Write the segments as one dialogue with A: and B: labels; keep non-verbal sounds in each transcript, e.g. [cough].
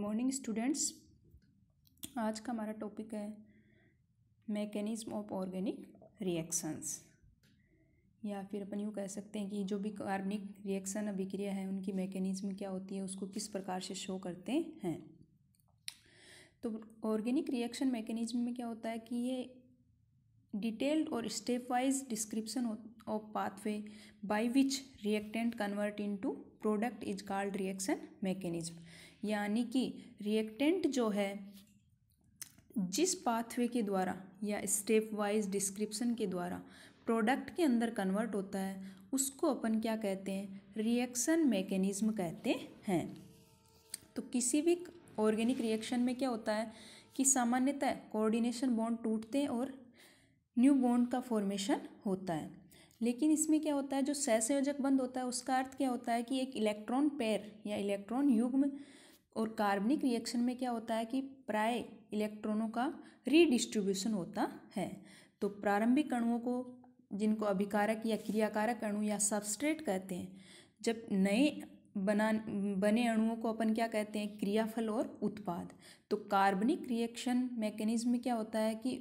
A: morning students आज का हमारा टॉपिक है मैकेनिज्म ऑफ ऑर्गेनिक रिएक्शंस या फिर अपन यूँ कह सकते हैं कि जो भी कार्बनिक रिएक्शन अभिक्रिया है उनकी मैकेनिज्म क्या होती है उसको किस प्रकार से शो करते हैं तो ऑर्गेनिक रिएक्शन मैकेनिज्म में क्या होता है कि ये डिटेल्ड और step wise description of pathway by which reactant convert into product is called reaction mechanism यानी कि रिएक्टेंट जो है जिस पाथवे के द्वारा या स्टेप वाइज डिस्क्रिप्शन के द्वारा प्रोडक्ट के अंदर कन्वर्ट होता है उसको अपन क्या कहते हैं रिएक्शन मैकेनिज्म कहते हैं तो किसी भी ऑर्गेनिक रिएक्शन में क्या होता है कि सामान्यतः कोऑर्डिनेशन बॉन्ड टूटते हैं और न्यू बॉन्ड का फॉर्मेशन होता है लेकिन इसमें क्या होता है जो सहसंयोजक बंद होता है उसका अर्थ क्या होता है कि एक इलेक्ट्रॉन पेयर या इलेक्ट्रॉन युग्म और कार्बनिक रिएक्शन में क्या होता है कि प्राय इलेक्ट्रॉनों का रीडिस्ट्रीब्यूशन होता है तो प्रारंभिक अणुओं को जिनको अभिकारक या क्रियाकारक अणु या सबस्ट्रेट कहते हैं जब नए बना बने अणुओं को अपन क्या कहते हैं क्रियाफल और उत्पाद तो कार्बनिक रिएक्शन मैकेनिज्म में क्या होता है कि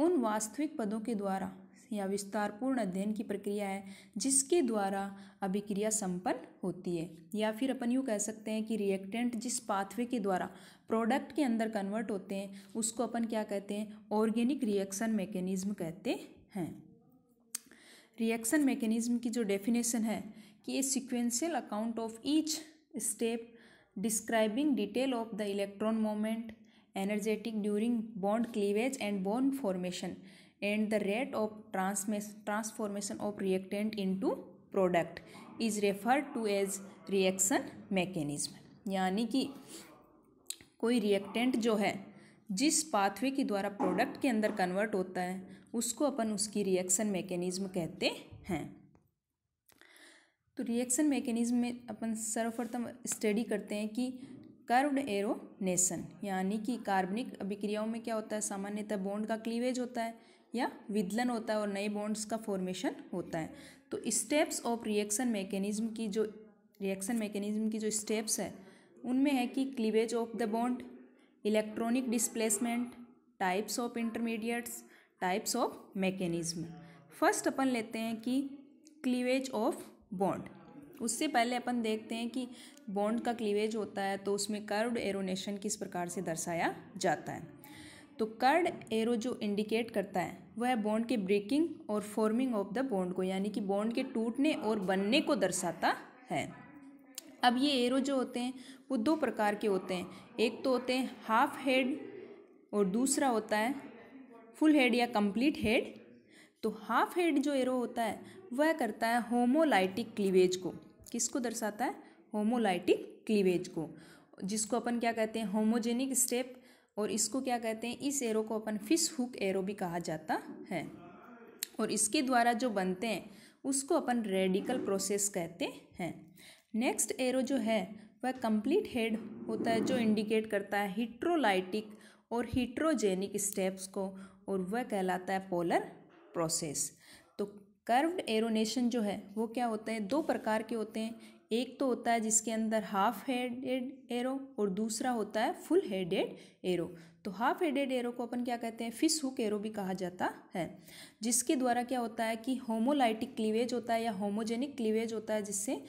A: उन वास्तविक पदों के द्वारा या विस्तारपूर्ण अध्ययन की प्रक्रिया है जिसके द्वारा अभिक्रिया संपन्न होती है या फिर अपन यूँ कह सकते हैं कि रिएक्टेंट जिस पाथवे के द्वारा प्रोडक्ट के अंदर कन्वर्ट होते हैं उसको अपन क्या कहते हैं ऑर्गेनिक रिएक्शन मैकेनिज्म कहते हैं रिएक्शन मैकेनिज्म की जो डेफिनेशन है कि a sequential account of each step describing detail of the electron moment energetic during bond cleavage and bond formation and the rate of ट्रांसमे transformation of reactant into product is referred to as reaction mechanism यानी कि कोई reactant जो है जिस pathway के द्वारा product के अंदर कन्वर्ट होता है उसको अपन उसकी रिएक्शन मैकेनिज्म कहते हैं तो रिएक्शन मैकेनिज्म में अपन सर्वप्रथम स्टडी करते हैं कि कर्व्ड एरोनेशन यानी कि कार्बनिक अभिक्रियाओं में क्या होता है सामान्यतः बॉन्ड का क्लीवेज होता है या विदलन होता है और नए बॉन्ड्स का फॉर्मेशन होता है तो स्टेप्स ऑफ रिएक्शन मैकेनिज्म की जो रिएक्शन मैकेनिज्म की जो स्टेप्स है उनमें है कि cleavage of the bond electronic displacement types of intermediates types of mechanism first अपन लेते हैं कि क्लीवेज ऑफ बॉन्ड उससे पहले अपन देखते हैं कि बॉन्ड का क्लीवेज होता है तो उसमें कर्ड एरोनेशन किस प्रकार से दर्शाया जाता है तो कर्ड एरो जो इंडिकेट करता है वह बॉन्ड के ब्रेकिंग और फॉर्मिंग ऑफ द बॉन्ड को यानी कि बॉन्ड के टूटने और बनने को दर्शाता है अब ये एरो जो होते हैं वो दो प्रकार के होते हैं एक तो होते हैं हाफ हेड और दूसरा होता है फुल हेड या कंप्लीट हेड तो हाफ हेड जो एरो होता है वह करता है होमोलाइटिक क्लीवेज को किसको दर्शाता है होमोलाइटिक क्लीवेज को जिसको अपन क्या कहते हैं होमोजेनिक स्टेप और इसको क्या कहते हैं इस एरो को अपन फिश हुक एरो भी कहा जाता है और इसके द्वारा जो बनते हैं उसको अपन रेडिकल प्रोसेस कहते हैं नेक्स्ट एरो जो है वह कंप्लीट हेड होता है जो इंडिकेट करता है हिट्रोलाइटिक और हिट्रोजेनिक स्टेप्स को और वह कहलाता है पोलर प्रोसेस तो कर्व्ड एरोनेशन जो है वो क्या होते हैं दो प्रकार के होते हैं एक तो होता है जिसके अंदर हाफ हेडेड एरो और दूसरा होता है फुल हेडेड एरो तो हाफ हेडेड एरो को अपन क्या कहते हैं फिश हुक एरो भी कहा जाता है जिसके द्वारा क्या होता है कि होमोलाइटिक क्लीवेज होता है या होमोजेनिक क्लीवेज होता है जिससे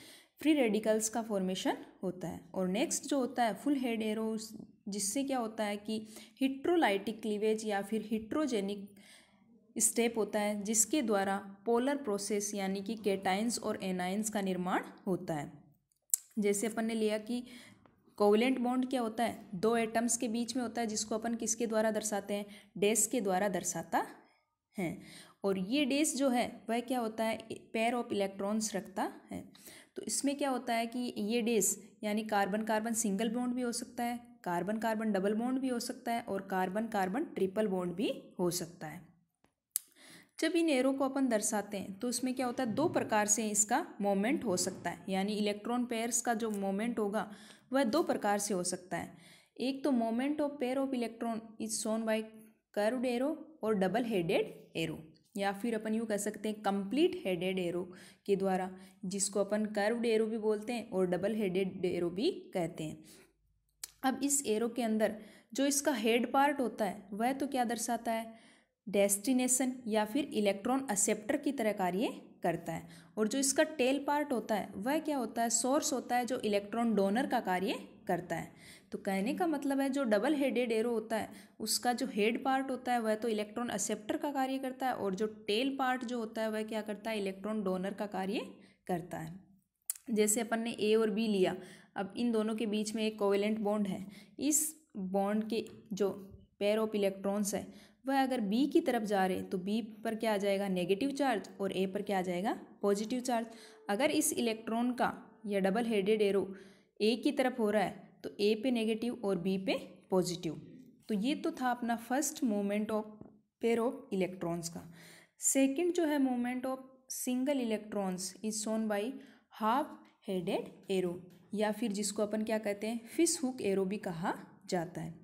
A: फ्री रेडिकल्स का फॉर्मेशन होता है और नेक्स्ट जो होता है फुल हेड एरो जिससे क्या होता है कि हिट्रोलाइटिक क्लीवेज या फिर हिट्रोजेनिक स्टेप होता है जिसके द्वारा पोलर प्रोसेस यानी कि केटाइंस और एनाइंस का निर्माण होता है जैसे अपन ने लिया कि कोवलेंट बॉन्ड क्या होता है दो एटम्स के बीच में होता है जिसको अपन किसके द्वारा दर्शाते हैं डेस के द्वारा दर्शाता है और ये डेस जो है वह क्या होता है पेयर ऑफ इलेक्ट्रॉन्स रखता है तो इसमें क्या होता है कि ये डेस यानी कार्बन कार्बन सिंगल बॉन्ड भी हो सकता है कार्बन कार्बन डबल बॉन्ड भी हो सकता है और कार्बन कार्बन ट्रिपल बॉन्ड भी हो सकता है जब इन एरो को अपन दर्शाते हैं तो उसमें क्या होता है दो प्रकार से इसका मोमेंट हो सकता है यानी इलेक्ट्रॉन पेयर्स का जो मोमेंट होगा वह दो प्रकार से हो सकता है एक तो moment of pair of electron is shown by curved arrow और डबल हेडेड एरो या फिर अपन यूँ कह सकते हैं कंप्लीट हेडेड एरो के द्वारा जिसको अपन कर्व्ड एरो भी बोलते हैं और डबल हेडेड एरो भी कहते हैं अब इस एरो के अंदर जो इसका हेड पार्ट होता है वह तो क्या दर्शाता है डेस्टिनेशन या फिर इलेक्ट्रॉन असेप्टर की तरह कार्य करता है और जो इसका टेल पार्ट होता है वह क्या होता है सोर्स होता है जो इलेक्ट्रॉन डोनर का कार्य करता है तो कहने का मतलब है जो डबल हेडेड एरो होता है उसका जो हेड पार्ट होता है वह तो इलेक्ट्रॉन असेप्टर का कार्य करता है और जो टेल पार्ट जो होता है वह क्या करता है इलेक्ट्रॉन डोनर का कार्य करता है जैसे अपन ने ए और बी लिया अब इन दोनों के बीच में एक कोवेलेंट बॉन्ड है इस बॉन्ड के जो पेयर ऑफ इलेक्ट्रॉन्स है वह अगर बी की तरफ जा रहे तो बी पर क्या आ जाएगा नेगेटिव चार्ज और ए पर क्या आ जाएगा पॉजिटिव चार्ज अगर इस इलेक्ट्रॉन का या डबल हेडेड एरो ए की तरफ हो रहा है तो ए पे नेगेटिव और बी पे पॉजिटिव तो ये तो था अपना first moment of pair of electrons का सेकंड जो है moment of single electrons is shown by half headed arrow या फिर जिसको अपन क्या कहते हैं फिश हुक एरो भी कहा जाता है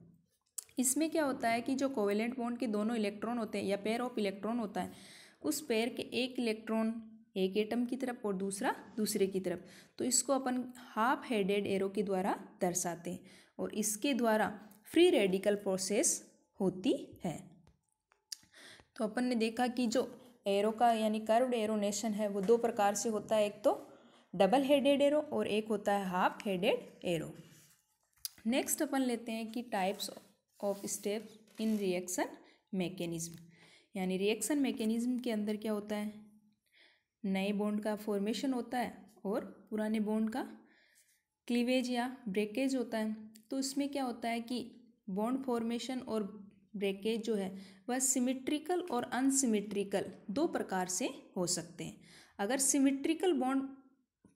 A: इसमें क्या होता है कि जो कोवेलेंट बॉन्ड के दोनों इलेक्ट्रॉन होते हैं या पेयर ऑफ इलेक्ट्रॉन होता है उस पेयर के एक इलेक्ट्रॉन एक एटम की तरफ और दूसरा दूसरे की तरफ तो इसको अपन हाफ हेडेड एरो के द्वारा दर्शाते हैं और इसके द्वारा फ्री रेडिकल प्रोसेस होती है तो अपन ने देखा कि जो एरो का यानी कर्व्ड एरोनेशन है वो दो प्रकार से होता है एक तो डबल हेडेड एरो और एक होता है हाफ हेडेड एरो नेक्स्ट अपन लेते हैं कि types of step in reaction mechanism यानी रिएक्शन मैकेनिज्म के अंदर क्या होता है नए बॉन्ड का फॉर्मेशन होता है और पुराने बॉन्ड का क्लीवेज या ब्रेकेज होता है तो उसमें क्या होता है कि बॉन्ड फॉर्मेशन और ब्रेकेज जो है वह सिमेट्रिकल और अनसिमेट्रिकल दो प्रकार से हो सकते हैं अगर सिमेट्रिकल बॉन्ड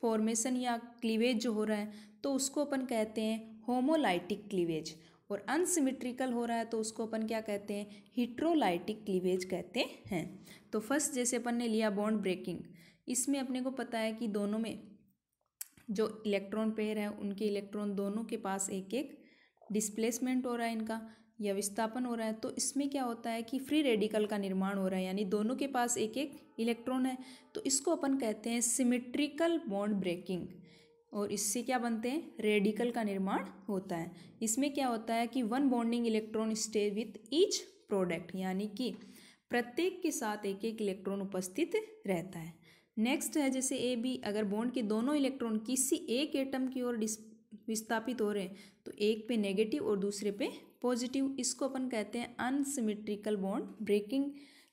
A: फॉर्मेशन या क्लीवेज जो हो रहा है तो उसको अपन कहते हैं होमोलाइटिक क्लीवेज और अनसिमिट्रिकल हो रहा है तो उसको अपन क्या कहते हैं हिट्रोलाइटिक क्लीवेज कहते हैं तो फर्स्ट जैसे अपन ने लिया बॉन्ड ब्रेकिंग इसमें अपने को पता है कि दोनों में जो इलेक्ट्रॉन पेयर है उनके इलेक्ट्रॉन दोनों के पास एक एक डिस्प्लेसमेंट हो रहा है इनका या विस्थापन हो रहा है तो इसमें क्या होता है कि फ्री रेडिकल का निर्माण हो रहा है यानी दोनों के पास एक एक इलेक्ट्रॉन है तो इसको अपन कहते हैं सिमेट्रिकल बॉन्ड ब्रेकिंग और इससे क्या बनते हैं रेडिकल का निर्माण होता है इसमें क्या होता है कि one bonding electron stay with each product यानी कि प्रत्येक के साथ एक एक इलेक्ट्रॉन उपस्थित रहता है नेक्स्ट है जैसे ए बी अगर बॉन्ड के दोनों इलेक्ट्रॉन किसी एक एटम की ओर विस्थापित हो रहे हैं तो एक पे नेगेटिव और दूसरे पे पॉजिटिव इसको अपन कहते हैं अनसिमेट्रिकल बॉन्ड ब्रेकिंग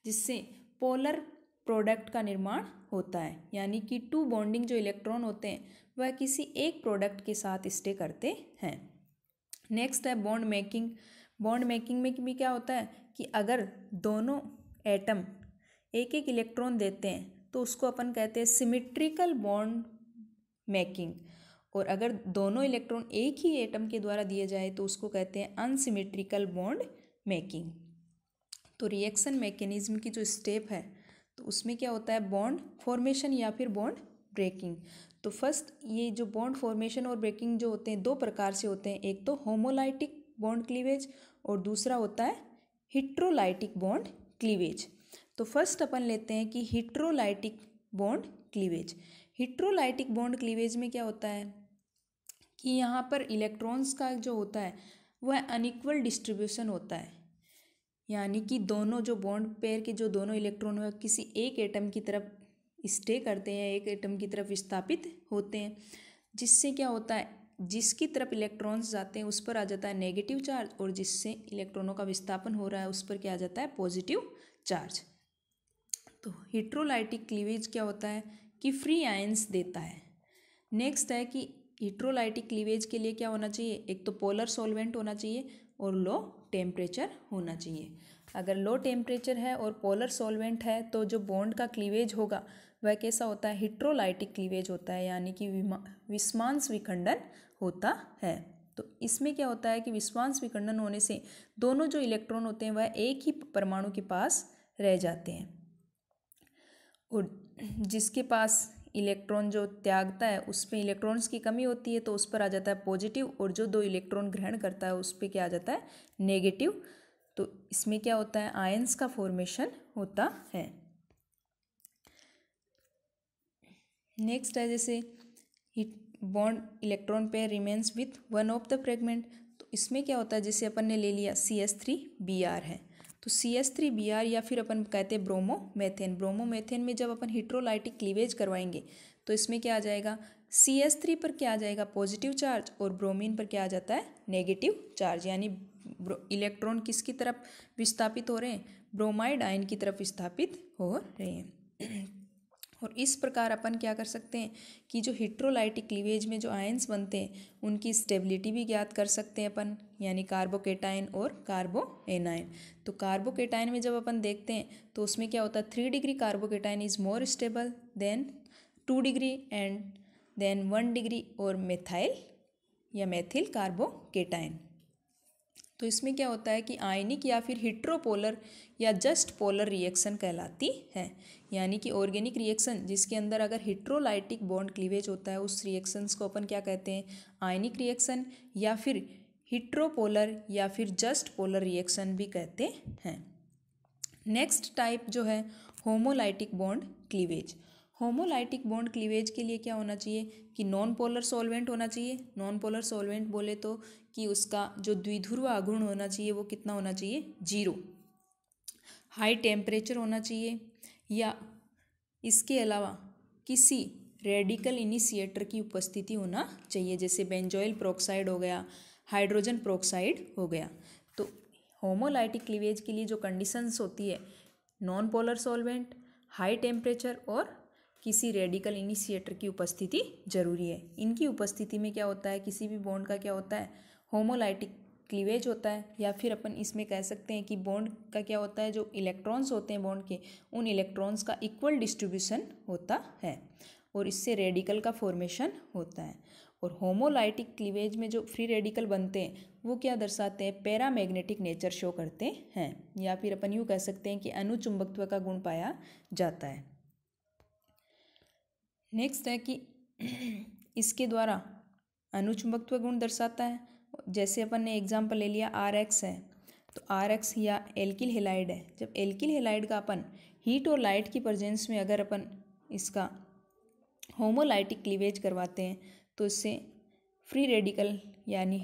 A: जिससे पोलर प्रोडक्ट का निर्माण होता है यानी कि टू बॉन्डिंग जो इलेक्ट्रॉन होते हैं वह किसी एक प्रोडक्ट के साथ स्टे करते हैं नेक्स्ट है बॉन्ड मेकिंग बॉन्ड मेकिंग में भी क्या होता है कि अगर दोनों एटम एक एक इलेक्ट्रॉन देते हैं तो उसको अपन कहते हैं सिमिट्रिकल बॉन्ड मेकिंग और अगर दोनों इलेक्ट्रॉन एक ही एटम के द्वारा दिए जाए तो उसको कहते हैं अनसिमेट्रिकल बॉन्ड मेकिंग तो रिएक्शन मैकेनिज्म की जो स्टेप है तो उसमें क्या होता है बॉन्ड फॉर्मेशन या फिर बॉन्ड ब्रेकिंग तो फर्स्ट ये जो बॉन्ड फॉर्मेशन और ब्रेकिंग जो होते हैं दो प्रकार से होते हैं एक तो होमोलाइटिक बॉन्ड क्लीवेज और दूसरा होता है हिट्रोलाइटिक बॉन्ड क्लीवेज तो फर्स्ट अपन लेते हैं कि heterolytic bond cleavage heterolytic bond cleavage में क्या होता है कि यहाँ पर इलेक्ट्रॉन्स का जो होता है वह अनइक्वल डिस्ट्रीब्यूशन होता है यानी कि दोनों जो बॉन्ड पेयर के जो दोनों इलेक्ट्रॉन हुए किसी एक एटम की तरफ स्टे करते हैं एक एटम की तरफ विस्थापित होते हैं जिससे क्या होता है जिसकी तरफ इलेक्ट्रॉन्स जाते हैं उस पर आ जाता है नेगेटिव चार्ज और जिससे इलेक्ट्रॉनों का विस्थापन हो रहा है उस पर क्या आ जाता है पॉजिटिव चार्ज तो हिट्रोलाइटिक क्लीवेज क्या होता है कि फ्री आयंस देता है नेक्स्ट है कि हिट्रोलाइटिक क्लीवेज के लिए क्या होना चाहिए एक तो पोलर सॉल्वेंट होना चाहिए और लो टेम्परेचर होना चाहिए अगर लो टेम्परेचर है और पोलर सॉल्वेंट है तो जो बॉन्ड का क्लीवेज होगा वह कैसा होता है हिट्रोलाइटिक क्लीवेज होता है यानी कि विस्मांस विखंडन होता है तो इसमें क्या होता है कि विस्वांस विखंडन होने से दोनों जो इलेक्ट्रॉन होते हैं वह एक ही परमाणु के पास रह जाते हैं और जिसके पास इलेक्ट्रॉन जो त्यागता है उसमें इलेक्ट्रॉन्स की कमी होती है तो उस पर आ जाता है पॉजिटिव और जो दो इलेक्ट्रॉन ग्रहण करता है उस पर क्या आ जाता है नेगेटिव तो इसमें क्या होता है आयंस का फॉर्मेशन होता है नेक्स्ट है जैसे bond electron pair remains with one of the fragment तो इसमें क्या होता है जैसे अपन ने ले लिया C S three B R है तो C S three B R या फिर अपन कहते हैं ब्रोमो मैथेन ब्रोमो मैथेन में जब अपन हिट्रोलाइटिक क्लीवेज करवाएंगे तो इसमें क्या आ जाएगा सी एस थ्री पर क्या आ जाएगा पॉजिटिव चार्ज और ब्रोमीन पर क्या आ जाता है नेगेटिव चार्ज यानी इलेक्ट्रॉन किसकी तरफ विस्थापित हो रहे हैं ब्रोमाइड आयन की तरफ विस्थापित हो रहे हैं और इस प्रकार अपन क्या कर सकते हैं कि जो हिट्रोलाइटिक क्लीवेज में जो आयन्स बनते हैं उनकी स्टेबिलिटी भी ज्ञात कर सकते हैं अपन यानी कार्बोकेटाइन और कार्बो एनाइन तो कार्बोकेटाइन में जब अपन देखते हैं तो उसमें क्या होता है three degree carbocation is more stable than two degree and then one degree और मेथाइल या मेथिल कार्बोकेटाइन तो इसमें क्या होता है कि आयनिक या फिर हिट्रोपोलर या जस्ट पोलर रिएक्शन कहलाती है यानी कि ऑर्गेनिक रिएक्शन जिसके अंदर अगर हिट्रोलाइटिक बॉन्ड क्लीवेज होता है उस रिएक्शंस को अपन क्या कहते हैं आयनिक रिएक्शन या फिर हिट्रोपोलर या फिर जस्ट पोलर रिएक्शन भी कहते हैं नेक्स्ट टाइप जो है homolytic bond cleavage homolytic bond cleavage के लिए क्या होना चाहिए कि नॉन पोलर सॉल्वेंट होना चाहिए नॉन पोलर सॉल्वेंट बोले तो कि उसका जो द्विध्रुव आघूर्ण होना चाहिए वो कितना होना चाहिए जीरो हाई टेम्परेचर होना चाहिए या इसके अलावा किसी रेडिकल इनिशिएटर की उपस्थिति होना चाहिए जैसे बेंजोइल प्रोक्साइड हो गया हाइड्रोजन प्रोक्साइड हो गया तो होमोलाइटिक क्लीवेज के लिए जो कंडीशंस होती है non polar solvent high temperature और किसी रेडिकल इनिशिएटर की उपस्थिति जरूरी है इनकी उपस्थिति में क्या होता है किसी भी बॉन्ड का क्या होता है होमोलाइटिक क्लीवेज होता है या फिर अपन इसमें कह सकते हैं कि बॉन्ड का क्या होता है जो इलेक्ट्रॉन्स होते हैं बॉन्ड के उन इलेक्ट्रॉन्स का इक्वल डिस्ट्रीब्यूशन होता है और इससे रेडिकल का फॉर्मेशन होता है और होमोलाइटिक क्लीवेज में जो फ्री रेडिकल बनते हैं वो क्या दर्शाते हैं पैरामैग्नेटिक नेचर शो करते हैं या फिर अपन यूँ कह सकते हैं कि अनुचुंबकत्व का गुण पाया जाता है नेक्स्ट है कि [clears throat] इसके द्वारा अनुचुंबकत्व गुण दर्शाता है जैसे अपन ने एग्जाम्पल ले लिया आर एक्स है तो आर एक्स या एल्किल हेलाइड है जब एल्किल हेलाइड का अपन हीट और लाइट की प्रजेंस में अगर अपन इसका होमोलाइटिक क्लीवेज करवाते हैं तो इससे फ्री रेडिकल यानी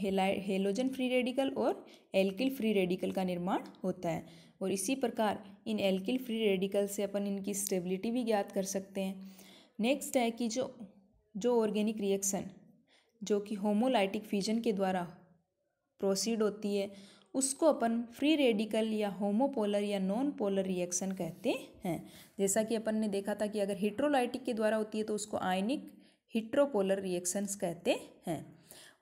A: हेलोजन फ्री रेडिकल और एल्किल फ्री रेडिकल का निर्माण होता है और इसी प्रकार इन एल्किल फ्री रेडिकल से अपन इनकी स्टेबिलिटी भी ज्ञात कर सकते हैं नेक्स्ट है कि जो जो ऑर्गेनिक रिएक्शन जो कि होमोलाइटिक फ्यूजन के द्वारा प्रोसीड होती है उसको अपन फ्री रेडिकल या होमोपोलर या नॉन पोलर रिएक्शन कहते हैं जैसा कि अपन ने देखा था कि अगर हिट्रोलाइटिक के द्वारा होती है तो उसको आयनिक हिट्रोपोलर रिएक्शंस कहते हैं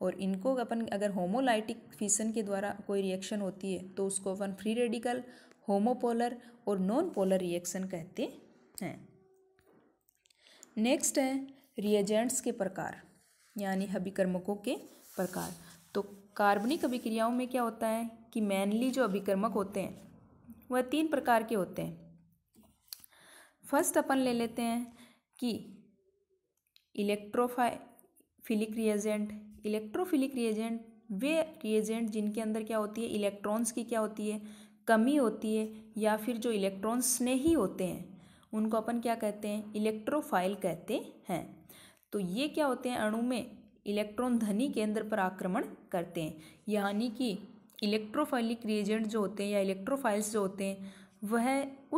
A: और इनको अपन अगर होमोलाइटिक फीसन के द्वारा कोई रिएक्शन होती है तो उसको अपन फ्री रेडिकल होमोपोलर और नॉन पोलर रिएक्शन कहते हैं नेक्स्ट है रिएजेंट्स के प्रकार यानी अभिकर्मकों के प्रकार तो कार्बनिक अभिक्रियाओं में क्या होता है कि मैनली जो अभिकर्मक होते हैं वह तीन प्रकार के होते हैं फर्स्ट अपन ले लेते हैं कि इलेक्ट्रोफाइलिक रिएजेंट इलेक्ट्रोफिलिक रिएजेंट वे रिएजेंट जिनके अंदर क्या होती है इलेक्ट्रॉन्स की क्या होती है कमी होती है या फिर जो इलेक्ट्रॉन्स स्नेही होते हैं उनको अपन क्या कहते हैं इलेक्ट्रोफाइल कहते हैं तो ये क्या होते हैं अणु में इलेक्ट्रॉन धनी केंद्र पर आक्रमण करते हैं यानी कि इलेक्ट्रोफाइलिक रिएजेंट जो होते हैं या इलेक्ट्रोफाइल्स जो होते हैं वह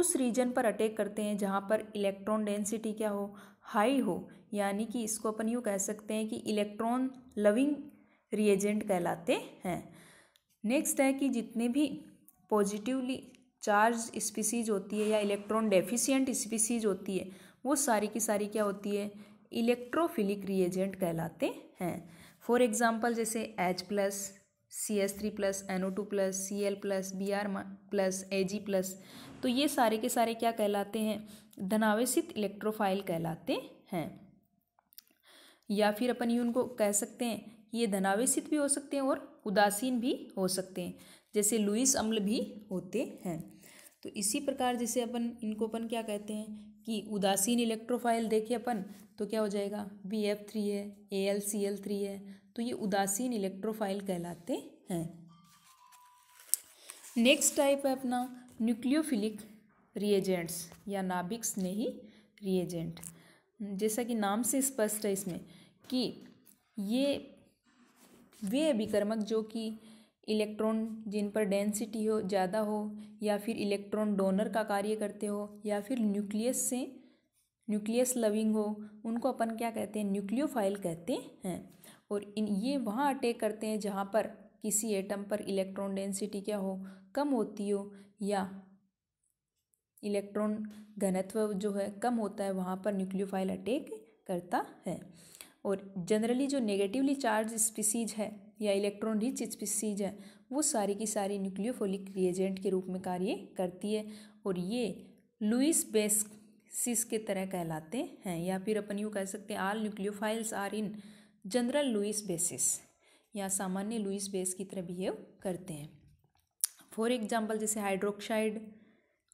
A: उस रीजन पर अटैक करते हैं जहाँ पर इलेक्ट्रॉन डेंसिटी क्या हो हाई हो यानी कि इसको अपन यूँ कह सकते हैं कि इलेक्ट्रॉन लविंग रिएजेंट कहलाते हैं नेक्स्ट है कि जितने भी पॉजिटिवली चार्ज स्पीसीज होती है या इलेक्ट्रॉन डेफिशियंट स्पीसीज होती है वो सारी की सारी क्या होती है इलेक्ट्रोफिलिक रिएजेंट कहलाते हैं फॉर एग्जाम्पल जैसे H plus C S three plus N O two plus C L plus B R plus A G plus तो ये सारे के सारे क्या कहलाते हैं धनावेशित इलेक्ट्रोफाइल कहलाते हैं या फिर अपन ये उनको कह सकते हैं ये धनावेशित भी हो सकते हैं और उदासीन भी हो सकते हैं जैसे लुइस अम्ल भी होते हैं तो इसी प्रकार जैसे अपन इनको अपन क्या कहते हैं कि उदासीन इलेक्ट्रोफाइल देखे अपन तो क्या हो जाएगा बी एफ थ्री है A L C L three है तो ये उदासीन इलेक्ट्रोफाइल कहलाते हैं नेक्स्ट टाइप है अपना न्यूक्लियोफिलिक रिएजेंट्स या नाभिक स्नेही रिएजेंट जैसा कि नाम से स्पष्ट है इसमें कि ये वे अभिकर्मक जो कि इलेक्ट्रॉन जिन पर डेंसिटी हो ज़्यादा हो या फिर इलेक्ट्रॉन डोनर का कार्य करते हो या फिर न्यूक्लियस से न्यूक्लियस लविंग हो उनको अपन क्या कहते हैं न्यूक्लियोफाइल कहते हैं और इन ये वहाँ अटैक करते हैं जहाँ पर किसी एटम पर इलेक्ट्रॉन डेंसिटी क्या हो कम होती हो या इलेक्ट्रॉन घनत्व जो है कम होता है वहाँ पर न्यूक्लियोफाइल अटैक करता है और जनरली जो नेगेटिवली चार्ज स्पीसीज है या इलेक्ट्रॉन रिच स्पीसीज है वो सारी की सारी न्यूक्लियोफोलिक रिएजेंट के रूप में कार्य करती है और ये लुइस बेसिस के तरह कहलाते हैं या फिर अपन यूँ कह सकते हैं all nucleophiles are in general Lewis bases या सामान्य लुइस बेस की तरह बिहेव करते हैं फॉर एग्जाम्पल जैसे hydroxide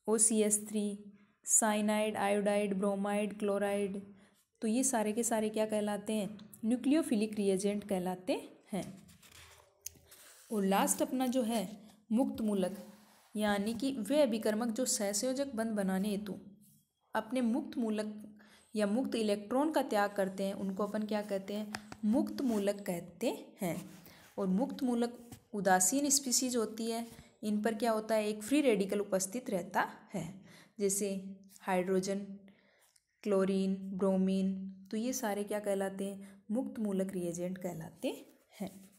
A: O C S three cyanide iodide bromide chloride तो ये सारे के सारे क्या कहलाते हैं न्यूक्लियोफिलिक रिएजेंट कहलाते हैं और लास्ट अपना जो है मुक्त मूलक यानी कि वे अभिकर्मक जो सहसंयोजक बंध बनाने हेतु अपने मुक्त मूलक या मुक्त इलेक्ट्रॉन का त्याग करते हैं उनको अपन क्या कहते हैं मुक्त मूलक कहते हैं और मुक्त मूलक उदासीन स्पीसीज होती है इन पर क्या होता है एक फ्री रेडिकल उपस्थित रहता है जैसे हाइड्रोजन क्लोरीन ब्रोमीन तो ये सारे क्या कहलाते हैं मुक्त मूलक रिएजेंट कहलाते हैं